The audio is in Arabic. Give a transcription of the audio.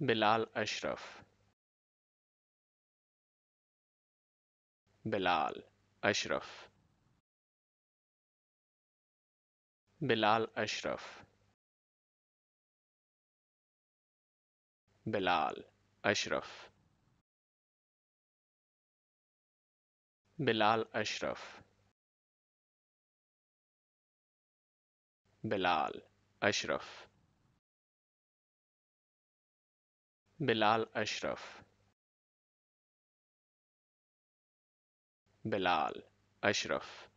بلال أشرف بلال أشرف بلال أشرف بلال أشرف بلال أشرف بلال أشرف بلال أشرف بلال أشرف